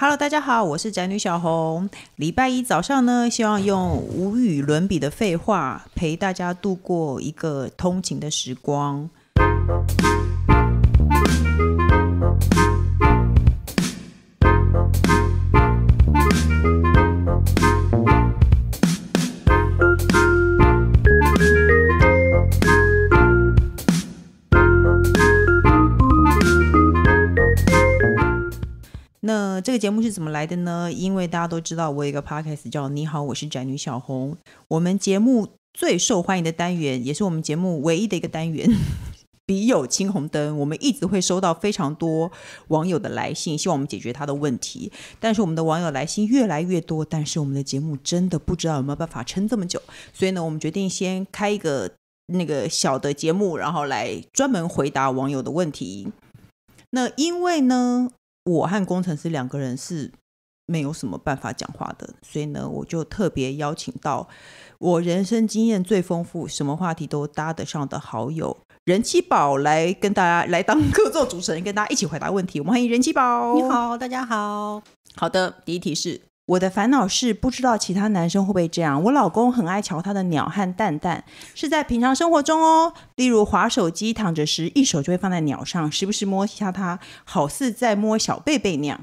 Hello，大家好，我是宅女小红。礼拜一早上呢，希望用无与伦比的废话陪大家度过一个通勤的时光。这个节目是怎么来的呢？因为大家都知道，我有一个 podcast 叫《你好，我是宅女小红》。我们节目最受欢迎的单元，也是我们节目唯一的一个单元—— 笔友青红灯。我们一直会收到非常多网友的来信，希望我们解决他的问题。但是我们的网友来信越来越多，但是我们的节目真的不知道有没有办法撑这么久。所以呢，我们决定先开一个那个小的节目，然后来专门回答网友的问题。那因为呢？我和工程师两个人是没有什么办法讲话的，所以呢，我就特别邀请到我人生经验最丰富、什么话题都搭得上的好友人气宝来跟大家来当 客座主持人，跟大家一起回答问题。我们欢迎人气宝，你好，大家好。好的，第一题是。我的烦恼是不知道其他男生会不会这样。我老公很爱瞧他的鸟和蛋蛋，是在平常生活中哦，例如划手机躺着时，一手就会放在鸟上，时不时摸一下它，好似在摸小贝贝那样。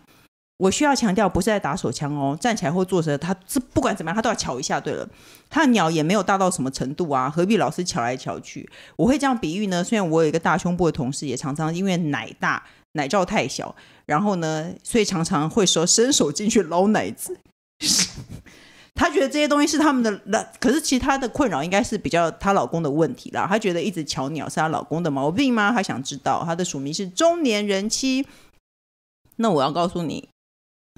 我需要强调，不是在打手枪哦。站起来或坐着，他是不管怎么样，他都要瞧一下。对了，他的鸟也没有大到什么程度啊，何必老是瞧来瞧去？我会这样比喻呢。虽然我有一个大胸部的同事，也常常因为奶大奶罩太小。然后呢？所以常常会说伸手进去捞奶子，他 觉得这些东西是他们的可是其他的困扰应该是比较她老公的问题啦。她觉得一直巧鸟是她老公的毛病吗？她想知道她的署名是中年人妻。那我要告诉你。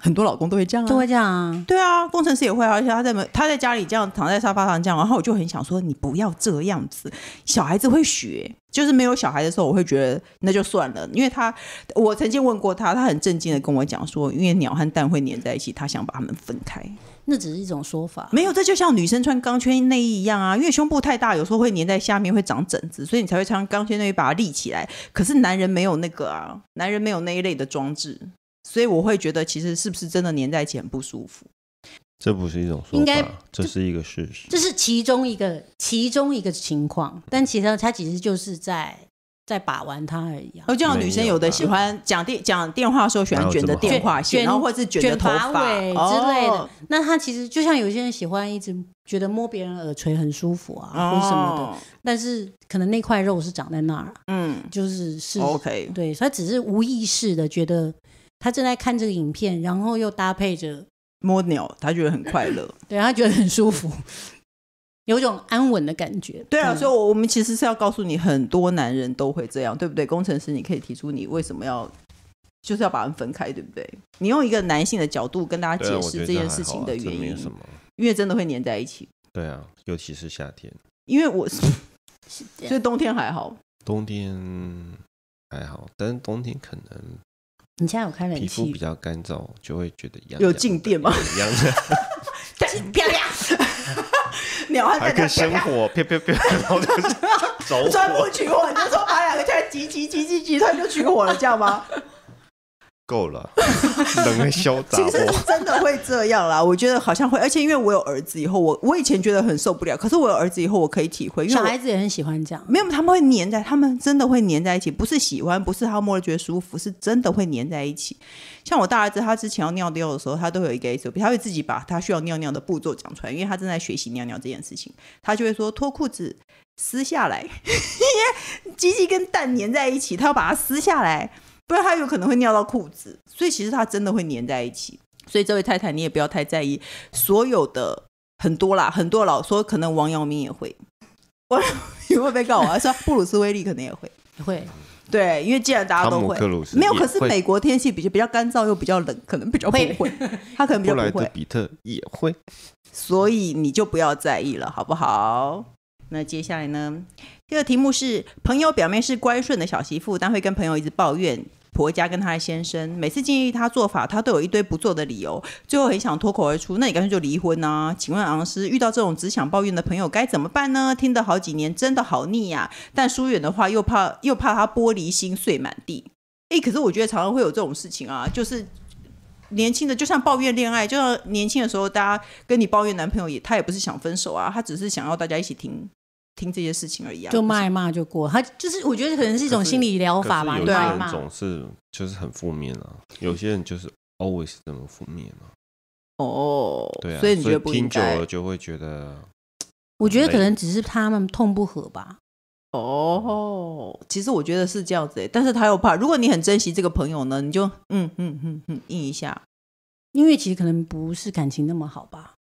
很多老公都会这样啊，都会这样啊，对啊，工程师也会啊，而且他在门他在家里这样躺在沙发上这样，然后我就很想说你不要这样子，小孩子会学，就是没有小孩的时候我会觉得那就算了，因为他我曾经问过他，他很震惊的跟我讲说，因为鸟和蛋会粘在一起，他想把它们分开，那只是一种说法，没有，这就像女生穿钢圈内衣一样啊，因为胸部太大，有时候会粘在下面会长疹子，所以你才会穿钢圈内衣把它立起来，可是男人没有那个啊，男人没有那一类的装置。所以我会觉得，其实是不是真的粘在一起很不舒服？这不是一种说法，这是一个事实，这是其中一个其中一个情况。但其实它其实就是在在把玩它而已。就像女生有的喜欢讲电讲电话时候喜欢卷着电话线，然后或者卷着头发之类的。那他其实就像有些人喜欢一直觉得摸别人耳垂很舒服啊，或什么的。但是可能那块肉是长在那儿，嗯，就是是 OK 对，所以只是无意识的觉得。他正在看这个影片，然后又搭配着摸鸟，他觉得很快乐。对，他觉得很舒服，有种安稳的感觉。对啊，所以，我我们其实是要告诉你，很多男人都会这样，对不对？工程师，你可以提出你为什么要，就是要把人分开，对不对？你用一个男性的角度跟大家解释这件事情的原因，什么？因为真的会粘在一起。对啊，尤其是夏天，因为我是，所以冬天还好，冬天还好，但是冬天可能。你现在有开冷气？皮肤比较干燥，就会觉得痒。有静电吗？痒痒，鸟还在生火，啪啪啪，着火！钻木取火，你就说把两个菜挤挤挤挤挤，他就取火了，这样吗？够了，冷的消洒。其实真的会这样啦，我觉得好像会，而且因为我有儿子以后，我我以前觉得很受不了，可是我有儿子以后，我可以体会。小孩子也很喜欢这样，没有，他们会粘在，他们真的会粘在一起，不是喜欢，不是他摸了觉得舒服，是真的会粘在一起。像我大儿子，他之前要尿尿的时候，他都有一个 A o P，他会自己把他需要尿尿的步骤讲出来，因为他正在学习尿尿这件事情，他就会说脱裤子撕下来，因为鸡鸡跟蛋粘在一起，他要把它撕下来。不然他有可能会尿到裤子，所以其实他真的会粘在一起。所以这位太太，你也不要太在意。所有的很多啦，很多老说可能王阳明也会，我也会被告他说布鲁斯威利可能也会 会，对，因为既然大家都会，没有，可是美国天气比较比较干燥又比较冷，可能比较不会，他可能比较不会。比特也会，所以你就不要在意了，好不好？那接下来呢？这个题目是朋友表面是乖顺的小媳妇，但会跟朋友一直抱怨。婆家跟他的先生每次建议他做法，他都有一堆不做的理由，最后很想脱口而出，那你干脆就离婚啊？请问昂斯遇到这种只想抱怨的朋友该怎么办呢？听得好几年真的好腻呀，但疏远的话又怕又怕他玻璃心碎满地。哎，可是我觉得常常会有这种事情啊，就是年轻的就像抱怨恋爱，就像年轻的时候大家跟你抱怨男朋友也他也不是想分手啊，他只是想要大家一起听。听这些事情而已，就骂一骂就过。他就是，我觉得可能是一种心理疗法吧，对，总是就是很负面啊。有些人就是 always 这么负面啊。哦，对啊，所以你觉得听久了就会觉得？我觉得可能只是他们痛不和吧。哦，其实我觉得是这样子，但是他又怕。如果你很珍惜这个朋友呢，你就嗯嗯嗯嗯应一下，因为其实可能不是感情那么好吧。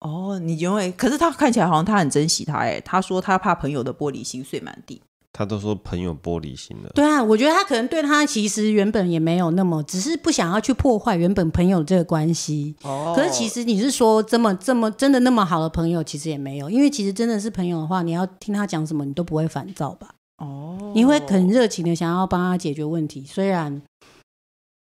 哦，你因为可是他看起来好像他很珍惜他哎，他说他怕朋友的玻璃心碎满地，他都说朋友玻璃心了。对啊，我觉得他可能对他其实原本也没有那么，只是不想要去破坏原本朋友这个关系。哦。可是其实你是说这么这么真的那么好的朋友其实也没有，因为其实真的是朋友的话，你要听他讲什么你都不会烦躁吧？哦。你会很热情的想要帮他解决问题，虽然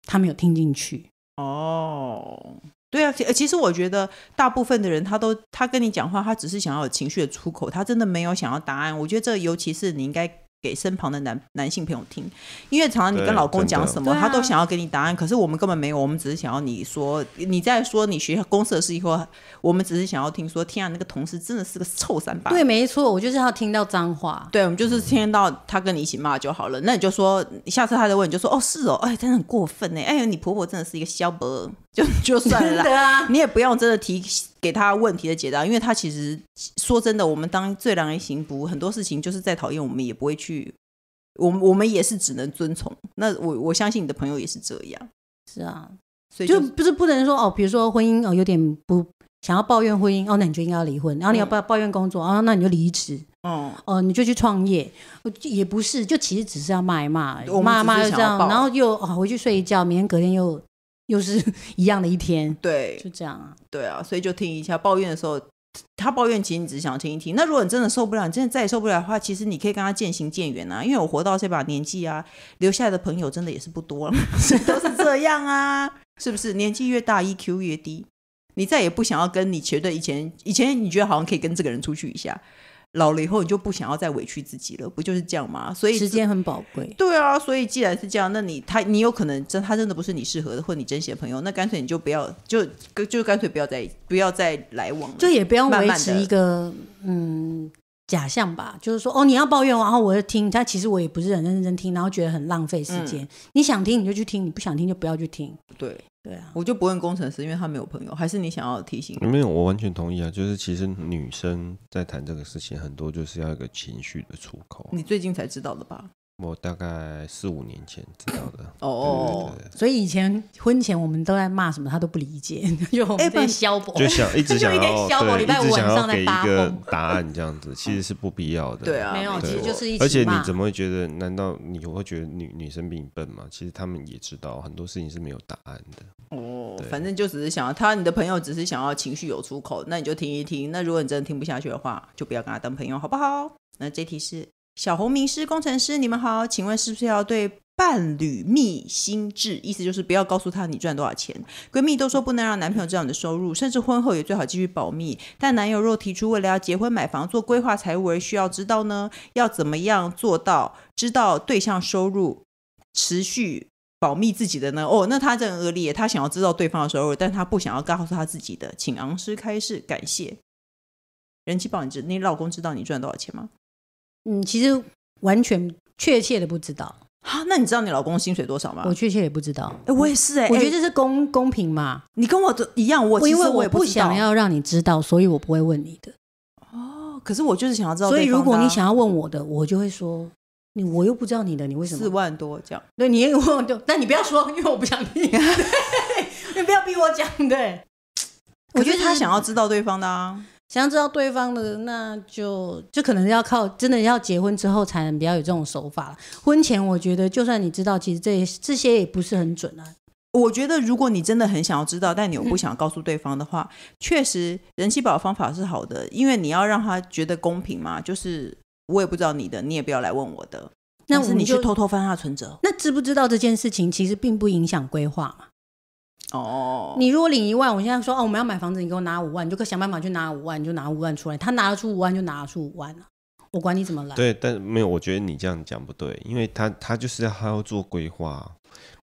他没有听进去。哦。对啊，其实我觉得大部分的人他都他跟你讲话，他只是想要有情绪的出口，他真的没有想要答案。我觉得这尤其是你应该给身旁的男男性朋友听，因为常常你跟老公讲什么，他都想要给你答案。可是我们根本没有，我们只是想要你说你在说你学公司的事情以后，我们只是想要听说天啊，那个同事真的是个臭三八。对，没错，我就是要听到脏话。对，我们就是听到他跟你一起骂就好了。那你就说下次他再问，你就说哦是哦，哎真的很过分呢，哎呦，你婆婆真的是一个小伯。就 就算了，你也不要真的提给他问题的解答，因为他其实说真的，我们当最让人行不，很多事情就是在讨厌我们，也不会去，我们我们也是只能遵从。那我我相信你的朋友也是这样，是啊，所以就不是不能说哦，比如说婚姻哦，有点不想要抱怨婚姻，哦，那你就应该要离婚，然后你要不要抱怨工作，然那你就离职，哦哦，你就去创业，也不是，就其实只是要骂一骂，骂骂就这样，然后又啊、回去睡一觉，明天隔天又。就是一样的一天，对，就这样啊，对啊，所以就听一下抱怨的时候，他抱怨，其实你只想听一听。那如果你真的受不了，你真的再也受不了的话，其实你可以跟他渐行渐远啊。因为我活到这把年纪啊，留下来的朋友真的也是不多，了，都是这样啊，是不是？年纪越大，EQ 越低，你再也不想要跟你觉得以前以前你觉得好像可以跟这个人出去一下。老了以后，你就不想要再委屈自己了，不就是这样吗？所以时间很宝贵。对啊，所以既然是这样，那你他你有可能真他真的不是你适合的，或你珍惜的朋友，那干脆你就不要就就干脆不要再不要再来往了，就也不要维持一个嗯假象吧。就是说哦，你要抱怨，然后我就听，他，其实我也不是很认认真听，然后觉得很浪费时间。你想听你就去听，你不想听就不要去听。对。对啊，我就不问工程师，因为他没有朋友。还是你想要提醒？没有，我完全同意啊。就是其实女生在谈这个事情，很多就是要一个情绪的出口。你最近才知道的吧？我大概四五年前知道的哦，所以以前婚前我们都在骂什么，他都不理解，就一边消博，就想一直想要对，一直想要 给一个答案这样子，其实是不必要的。对啊，没有，其实就是一直而且你怎么会觉得？难道你会觉得女女生比你笨吗？其实他们也知道很多事情是没有答案的。哦，反正就只是想要他，你的朋友只是想要情绪有出口，那你就听一听。那如果你真的听不下去的话，就不要跟他当朋友，好不好？那这题是。小红名师工程师，你们好，请问是不是要对伴侣密心智？意思就是不要告诉他你赚多少钱。闺蜜都说不能让男朋友知道你的收入，甚至婚后也最好继续保密。但男友若提出为了要结婚买房做规划财务而需要知道呢？要怎么样做到知道对象收入持续保密自己的呢？哦，那他这很恶劣，他想要知道对方的收入，但他不想要告诉他自己的。请昂师开示，感谢。人气榜值，你老公知道你赚多少钱吗？嗯，其实完全确切的不知道。哈，那你知道你老公薪水多少吗？我确切也不知道。哎，我也是哎。我觉得这是公公平嘛。你跟我的一样，我因为我不想要让你知道，所以我不会问你的。哦，可是我就是想要知道。所以如果你想要问我的，我就会说你，我又不知道你的，你为什么四万多样？对，你问就，但你不要说，因为我不想听。你不要逼我讲，对。我觉得他想要知道对方的啊。想要知道对方的，那就就可能要靠真的要结婚之后才能比较有这种手法婚前我觉得，就算你知道，其实这这些也不是很准啊。我觉得，如果你真的很想要知道，但你又不想告诉对方的话，确实，人气宝方法是好的，因为你要让他觉得公平嘛。就是我也不知道你的，你也不要来问我的。那我们就偷偷翻他存折。那知不知道这件事情，其实并不影响规划嘛。哦，你如果领一万，我现在说哦，我们要买房子，你给我拿五万，你就可以想办法去拿五万，你就拿五万出来。他拿得出五万就拿得出五万啊，我管你怎么来。对，但是没有，我觉得你这样讲不对，因为他他就是要他要做规划，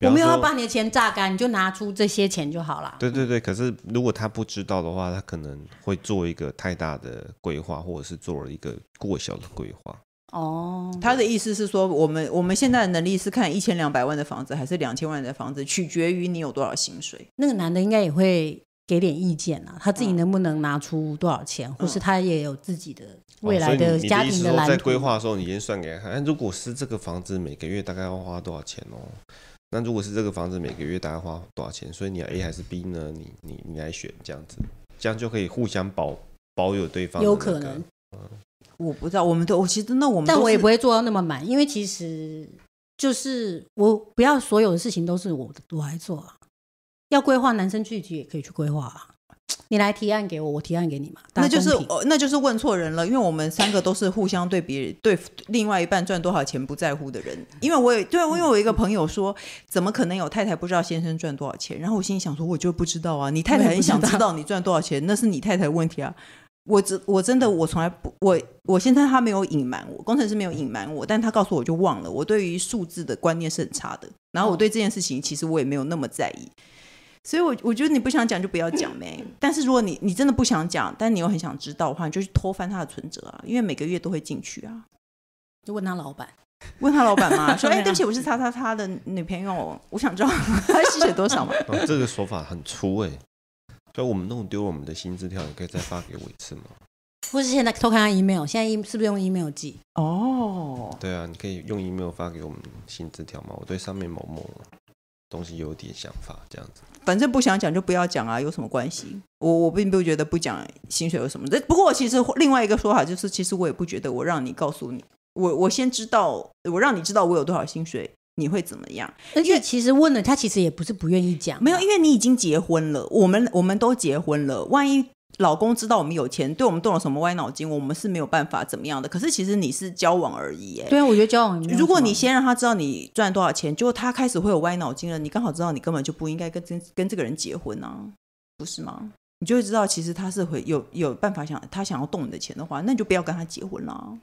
我没有要把你的钱榨干，你就拿出这些钱就好了。对对对，可是如果他不知道的话，他可能会做一个太大的规划，或者是做了一个过小的规划。哦，他的意思是说，我们我们现在的能力是看一千两百万的房子还是两千万的房子，取决于你有多少薪水。那个男的应该也会给点意见啊，他自己能不能拿出多少钱，或是他也有自己的未来的家庭的来在规划的时候，你先算给。看，如果是这个房子每个月大概要花多少钱哦？那如果是这个房子每个月大概花多少钱？所以你要 A 还是 B 呢？你你你来选，这样子，这样就可以互相保保有对方，有可能。我不知道，我们都我其实那我们，但我也不会做到那么满，因为其实就是我不要所有的事情都是我我来做啊，要规划男生聚集也可以去规划啊，你来提案给我，我提案给你嘛，那就是那就是问错人了，因为我们三个都是互相对别人对另外一半赚多少钱不在乎的人，因为我也对我因为我一个朋友说，怎么可能有太太不知道先生赚多少钱，然后我心里想说我就不知道啊，你太太很想知道你赚多少钱，那是你太太问题啊。我只我真的我从来不我我现在他没有隐瞒我工程师没有隐瞒我，但他告诉我就忘了。我对于数字的观念是很差的，然后我对这件事情其实我也没有那么在意。所以，我我觉得你不想讲就不要讲呗。但是，如果你你真的不想讲，但你又很想知道的话，你就去偷翻他的存折啊，因为每个月都会进去啊。就问他老板，问他老板嘛，说：“哎，对不起，我是叉叉叉的女朋友，我想知道 他吸血多少嘛。”这个说法很粗哎。那我们弄丢我们的薪资条，你可以再发给我一次吗？或是现在偷看下 email？现在 e 是不是用 email 寄？哦，对啊，你可以用 email 发给我们薪资条吗？我对上面某某东西有点想法，这样子。反正不想讲就不要讲啊，有什么关系？我我并不觉得不讲薪水有什么。不过其实另外一个说法就是，其实我也不觉得我让你告诉你，我我先知道，我让你知道我有多少薪水。你会怎么样？而且其实问了他，其实也不是不愿意讲。没有，因为你已经结婚了，我们我们都结婚了。万一老公知道我们有钱，对我们动了什么歪脑筋，我们是没有办法怎么样的。可是其实你是交往而已，哎。对啊，我觉得交往。如果你先让他知道你赚多少钱，就他开始会有歪脑筋了。你刚好知道你根本就不应该跟这跟这个人结婚呢，不是吗？你就会知道，其实他是会有有办法想他想要动你的钱的话，那就不要跟他结婚啦。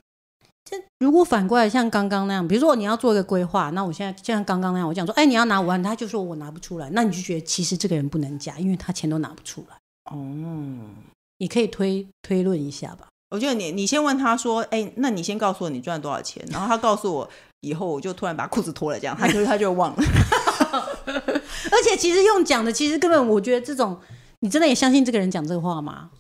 这如果反过来像刚刚那样，比如说你要做一个规划，那我现在就像刚刚那样，我讲说，哎，你要拿五万，他就说我拿不出来，那你就觉得其实这个人不能加，因为他钱都拿不出来。哦，你可以推推论一下吧。我觉得你你先问他说，哎，那你先告诉我你赚了多少钱，然后他告诉我以后，我就突然把裤子脱了这样，他就他就忘了。而且其实用讲的，其实根本我觉得这种，你真的也相信这个人讲这个话吗？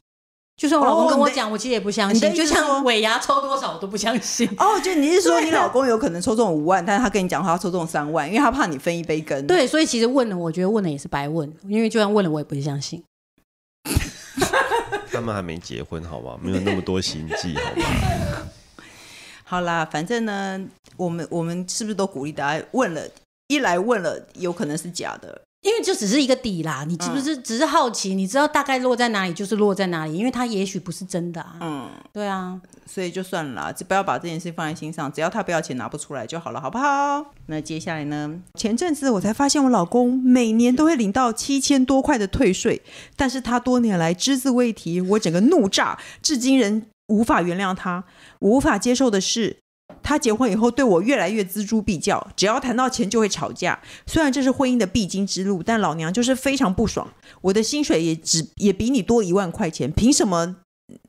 就算我老公跟我讲，我其实也不相信。就像尾牙抽多少，我都不相信。哦，就你是说你老公有可能抽中五万，但是他跟你讲他抽中三万，因为他怕你分一杯羹。对，所以其实问了，我觉得问了也是白问，因为就算问了，我也不会相信。他们还没结婚，好吧，没有那么多心计，好吧。好啦，反正呢，我们我们是不是都鼓励大家问了？一来问了，有可能是假的。因为就只是一个底啦，你是不是只是好奇？你知道大概落在哪里就是落在哪里，因为他也许不是真的啊。嗯，对啊，所以就算了，就不要把这件事放在心上，只要他不要钱拿不出来就好了，好不好？那接下来呢？前阵子我才发现，我老公每年都会领到七千多块的退税，但是他多年来只字未提，我整个怒炸，至今仍无法原谅他。我无法接受的是。他结婚以后对我越来越锱铢必较，只要谈到钱就会吵架。虽然这是婚姻的必经之路，但老娘就是非常不爽。我的薪水也只也比你多一万块钱，凭什么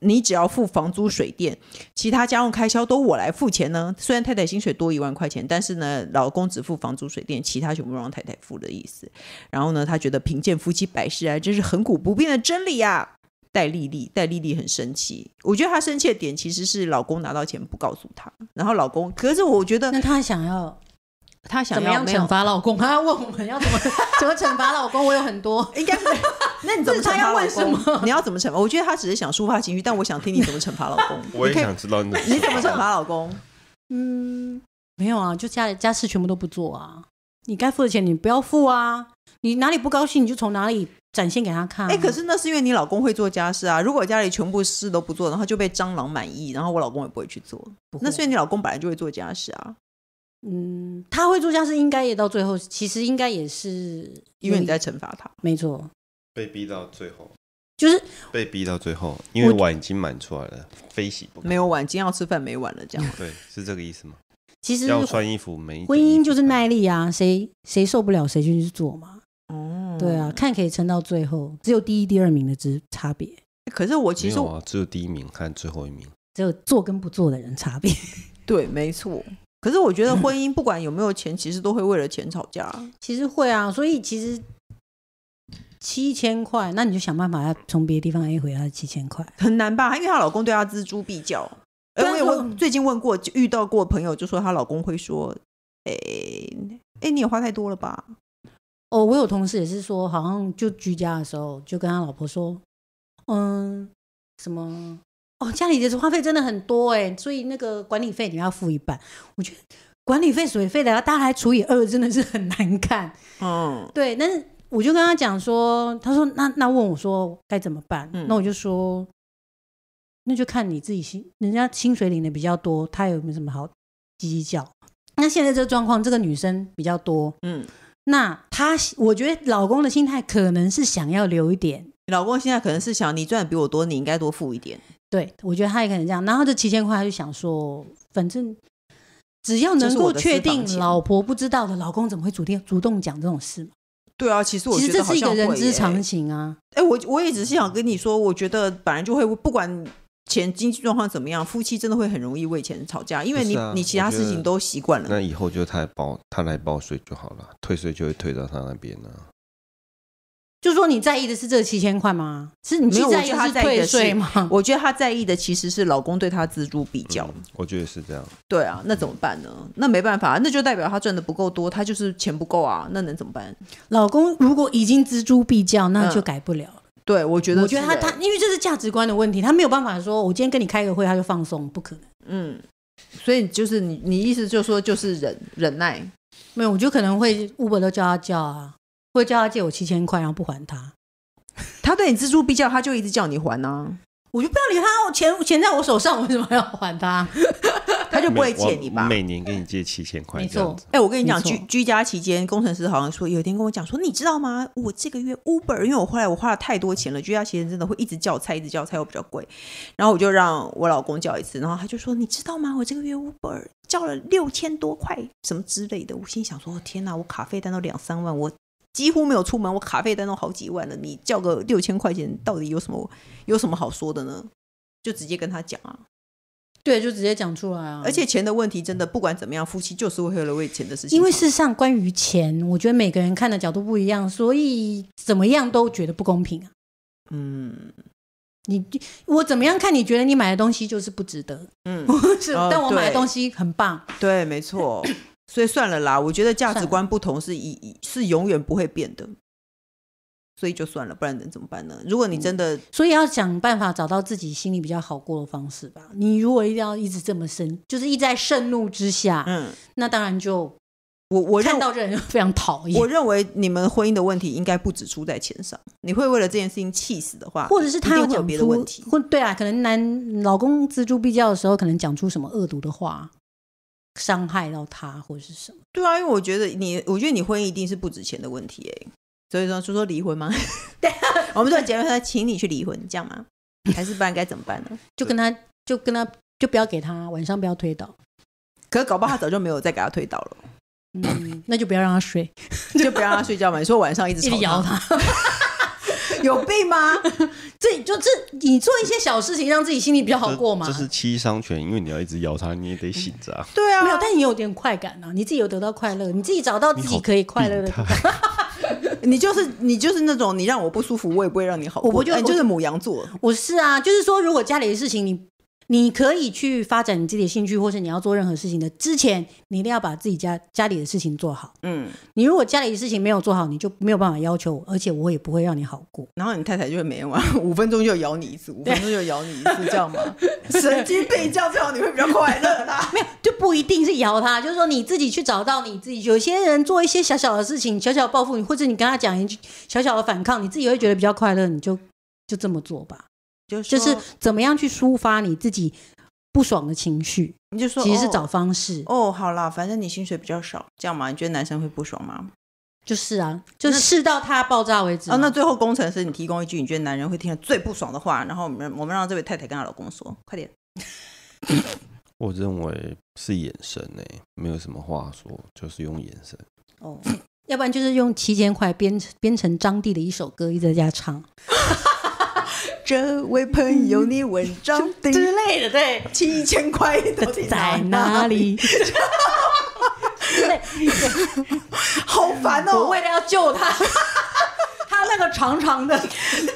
你只要付房租水电，其他家用开销都我来付钱呢？虽然太太薪水多一万块钱，但是呢，老公只付房租水电，其他全部让太太付的意思。然后呢，他觉得贫贱夫妻百事哀，这是恒古不变的真理呀。戴丽丽，戴丽丽很生气。我觉得她生气的点其实是老公拿到钱不告诉她，然后老公，可是我觉得那她想要，她想要惩罚老公，她要问我们要怎么 怎么惩罚老公。我有很多，应该是 那你怎么惩罚老公？你要怎么惩罚？我觉得他只是想抒发情绪，但我想听你怎么惩罚老公。我也想知道你怎么惩罚老公。嗯，没有啊，就家里家事全部都不做啊，你该付的钱你不要付啊。你哪里不高兴，你就从哪里展现给他看。哎，可是那是因为你老公会做家事啊。如果家里全部事都不做，然后就被蟑螂满意，然后我老公也不会去做。那所以你老公本来就会做家事啊，嗯，他会做家事，应该也到最后，其实应该也是因为你在惩罚他。没错，被逼到最后，就是被逼到最后，因为碗已经满出来了，非洗不。没有碗，今天要吃饭没碗了，这样对，是这个意思吗？其实要穿衣服没。婚姻就是耐力啊，谁谁受不了谁就去做嘛。哦，对啊，看可以撑到最后，只有第一、第二名的之差别。可是我其实只有第一名，看最后一名，只有做跟不做的人差别。对，没错。可是我觉得婚姻不管有没有钱，其实都会为了钱吵架。其实会啊，所以其实七千块，那你就想办法要从别的地方 A 回的七千块，很难吧？因为她老公对她锱铢必较。哎，我最近问过，遇到过朋友就说她老公会说：“哎哎，你也花太多了吧？”哦，我有同事也是说，好像就居家的时候，就跟他老婆说，嗯，什么哦，家里的花费真的很多哎，所以那个管理费你要付一半。我觉得管理费、水费的要大家来除以二，真的是很难看。嗯，对。但是我就跟他讲说，他说那那问我说该怎么办？那我就说，那就看你自己薪，人家薪水领的比较多，他有没有什么好计较？那现在这个状况，这个女生比较多，嗯。那他，我觉得老公的心态可能是想要留一点。老公现在可能是想，你赚比我多，你应该多付一点。对，我觉得他也可能这样。然后这七千块，他就想说，反正只要能够确定老婆不知道的，老公怎么会主动主动讲这种事嘛？对啊，其实我觉得这一个人之常情啊。哎，我我也只是想跟你说，我觉得本来就会不管。钱经济状况怎么样？夫妻真的会很容易为钱吵架，因为你你其他事情都习惯了。那以后就他报他来报税就好了，退税就会退到他那边呢。就说，你在意的是这七千块吗？是你是在意他的税吗？我觉得他在意的其实是老公对他锱铢必较。我觉得是这样。对啊，那怎么办呢？那没办法，那就代表他赚的不够多，他就是钱不够啊。那能怎么办？老公如果已经锱铢必较，那就改不了。对，我觉得，我觉得他他，因为这是价值观的问题，他没有办法说，我今天跟你开个会，他就放松，不可能。嗯，所以就是你，你意思就是说，就是忍忍耐，没有，我就可能会五本都叫他叫啊，会叫他借我七千块，然后不还他。他对你锱铢必较，他就一直叫你还啊。我就不要理他，我钱钱在我手上，我为什么要还他？他就不会借你嘛？每年给你借七千块。没错。哎，我跟你讲，居居家期间，工程师好像说，有一天跟我讲说，你知道吗？我这个月 Uber，因为我后来我花了太多钱了。居家期间真的会一直叫菜，一直叫菜又比较贵。然后我就让我老公叫一次，然后他就说，你知道吗？我这个月 Uber 叫了六千多块，什么之类的。我心想说，天哪，我卡费单都两三万，我几乎没有出门，我卡费单都好几万了。你叫个六千块钱，到底有什么有什么好说的呢？就直接跟他讲啊。对，就直接讲出来啊！而且钱的问题真的不管怎么样，夫妻就是为了为钱的事情。因为事实上，关于钱，我觉得每个人看的角度不一样，所以怎么样都觉得不公平啊。嗯，你我怎么样看？你觉得你买的东西就是不值得？嗯，是，但我买的东西很棒。对，没错。所以算了啦，我觉得价值观不同是一是永远不会变的。所以就算了，不然能怎么办呢？如果你真的，所以要想办法找到自己心里比较好过的方式吧。你如果一定要一直这么生，就是一在盛怒之下，嗯，那当然就我我看到这人非常讨厌。我认为你们婚姻的问题应该不止出在钱上。你会为了这件事情气死的话，或者是他会有别的问题？或对啊，可能男老公锱铢必较的时候，可能讲出什么恶毒的话，伤害到他或者是什么？对啊，因为我觉得你，我觉得你婚姻一定是不值钱的问题哎，所以说，就说离婚吗？对，我们做结婚说，请你去离婚，这样吗？还是不然该怎么办呢？就跟他就跟他就不要给他晚上不要推倒，可搞不好他早就没有再给他推倒了。嗯，那就不要让他睡，就不让他睡觉嘛。你说晚上一直摇他，有病吗？这就这你做一些小事情，让自己心里比较好过吗？这是七伤拳，因为你要一直咬他，你也得醒着啊。对啊，没有，但你有点快感啊，你自己有得到快乐，你自己找到自己可以快乐的。你就是你就是那种你让我不舒服，我也不会让你好过。我不就就是母羊座，我是啊，就是说，如果家里的事情你。你可以去发展你自己的兴趣，或是你要做任何事情的之前，你一定要把自己家家里的事情做好。嗯，你如果家里的事情没有做好，你就没有办法要求我，而且我也不会让你好过。然后你太太就会没完，五分钟就咬你一次，五分钟就咬你一次，知道吗？神经病，样叫到你会比较快乐啦，没有就不一定是咬他，就是说你自己去找到你自己。有些人做一些小小的事情，小小报复你，或者你跟他讲一句小小的反抗，你自己会觉得比较快乐，你就就这么做吧。就就是怎么样去抒发你自己不爽的情绪？你就说，其实是找方式哦。好啦，反正你薪水比较少，这样嘛？你觉得男生会不爽吗？就是啊，就试到他爆炸为止啊。那最后工程师，你提供一句你觉得男人会听的最不爽的话，然后我们我们让这位太太跟她老公说，快点。我认为是眼神呢，没有什么话说，就是用眼神哦。要不然就是用七千块编成编成张帝的一首歌，一直在家唱。这位朋友，你文章之类的，对，七千块的在哪里？好烦哦！我为了要救他，他那个长长的、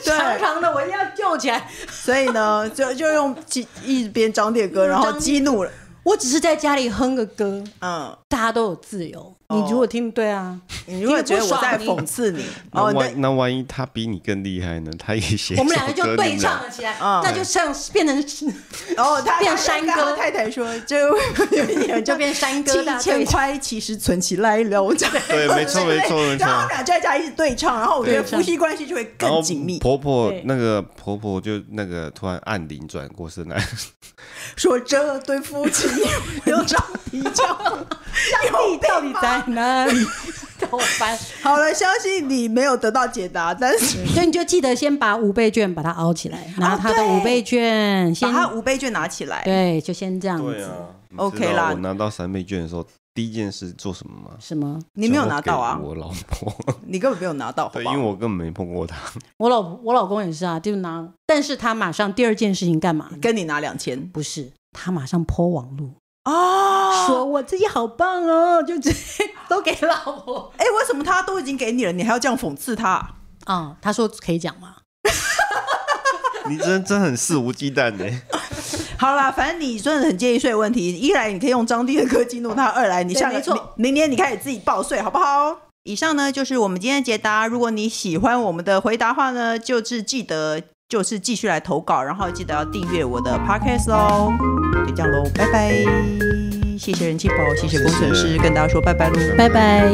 长长的，我一定要救起来。所以呢，就就用一边张点哥，然后激怒了。我只是在家里哼个歌，嗯。大家都有自由。你如果听对啊，你如果觉得我在讽刺你，那万那万一他比你更厉害呢？他也写我们两个就对唱了起来，那就像变成哦，变山歌。太太说：“就有人 就变山歌的，几 千块其实存起来留着。”对，没错，没错。然后我们俩在家一直对唱，然后我觉得夫妻关系就会更紧密。婆婆那个婆婆就那个突然按铃转过身来，说：“这对夫妻又吵又吵。”香 蜜到底在哪里？好烦。好了，相信你没有得到解答，但是所以你就记得先把五倍券把它凹起来，拿他的五倍券，把他五倍券拿起来。对，就先这样子。啊。OK 啦，我拿到三倍券的时候，第一件事做什么吗？什么？你没有拿到啊！我老婆，你根本没有拿到。对，因为我根本没碰过他。我老我老公也是啊，就拿，但是他马上第二件事情干嘛？跟你拿两千？不是，他马上泼网路。哦，说我自己好棒哦，就直接都给老婆。哎，为什么他都已经给你了，你还要这样讽刺他？啊，他说可以讲吗？你真真很肆无忌惮呢。好啦，反正你真的很介意税的问题。一来你可以用张帝的歌激怒他；二来你像没错，明年你开始自己报税好不好？以上呢就是我们今天解答。如果你喜欢我们的回答话呢，就是记得。就是继续来投稿，然后记得要订阅我的 podcast 哦，就这样喽，拜拜，谢谢人气宝，谢谢工程师，跟大家说拜拜喽，拜拜。